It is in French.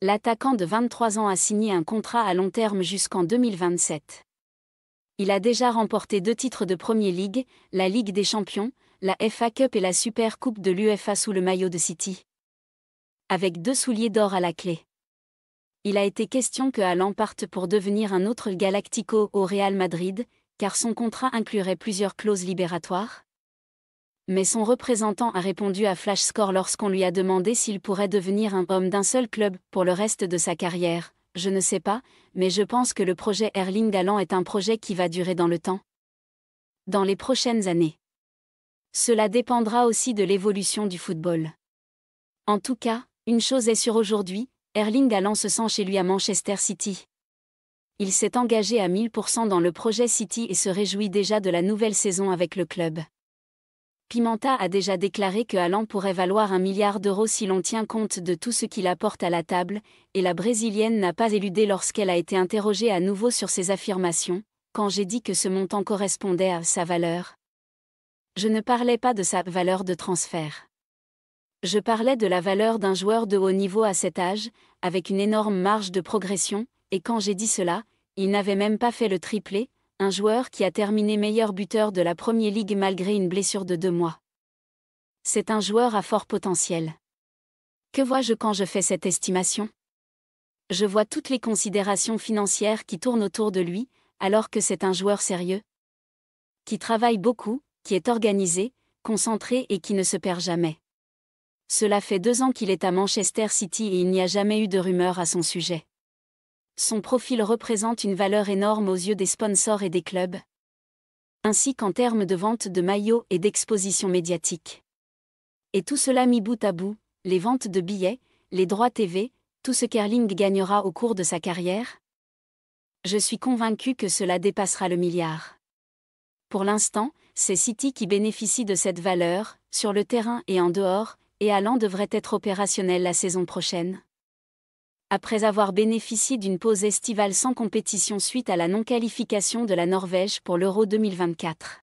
L'attaquant de 23 ans a signé un contrat à long terme jusqu'en 2027. Il a déjà remporté deux titres de Premier League, la Ligue des Champions, la FA Cup et la Super Coupe de l'UFA sous le maillot de City. Avec deux souliers d'or à la clé. Il a été question que Alan parte pour devenir un autre Galactico au Real Madrid, car son contrat inclurait plusieurs clauses libératoires, mais son représentant a répondu à Flash Score lorsqu'on lui a demandé s'il pourrait devenir un homme d'un seul club pour le reste de sa carrière. Je ne sais pas, mais je pense que le projet Erling Haaland est un projet qui va durer dans le temps. Dans les prochaines années. Cela dépendra aussi de l'évolution du football. En tout cas, une chose est sûre aujourd'hui, Erling Haaland se sent chez lui à Manchester City. Il s'est engagé à 1000% dans le projet City et se réjouit déjà de la nouvelle saison avec le club. Pimenta a déjà déclaré que Alan pourrait valoir un milliard d'euros si l'on tient compte de tout ce qu'il apporte à la table, et la Brésilienne n'a pas éludé lorsqu'elle a été interrogée à nouveau sur ses affirmations, quand j'ai dit que ce montant correspondait à sa valeur. Je ne parlais pas de sa valeur de transfert. Je parlais de la valeur d'un joueur de haut niveau à cet âge, avec une énorme marge de progression, et quand j'ai dit cela, il n'avait même pas fait le triplé, un joueur qui a terminé meilleur buteur de la Premier League malgré une blessure de deux mois. C'est un joueur à fort potentiel. Que vois-je quand je fais cette estimation Je vois toutes les considérations financières qui tournent autour de lui, alors que c'est un joueur sérieux, qui travaille beaucoup, qui est organisé, concentré et qui ne se perd jamais. Cela fait deux ans qu'il est à Manchester City et il n'y a jamais eu de rumeur à son sujet son profil représente une valeur énorme aux yeux des sponsors et des clubs, ainsi qu'en termes de vente de maillots et d'exposition médiatique. Et tout cela mis bout à bout, les ventes de billets, les droits TV, tout ce qu'Erling gagnera au cours de sa carrière Je suis convaincu que cela dépassera le milliard. Pour l'instant, c'est City qui bénéficie de cette valeur, sur le terrain et en dehors, et Allant devrait être opérationnel la saison prochaine après avoir bénéficié d'une pause estivale sans compétition suite à la non-qualification de la Norvège pour l'Euro 2024.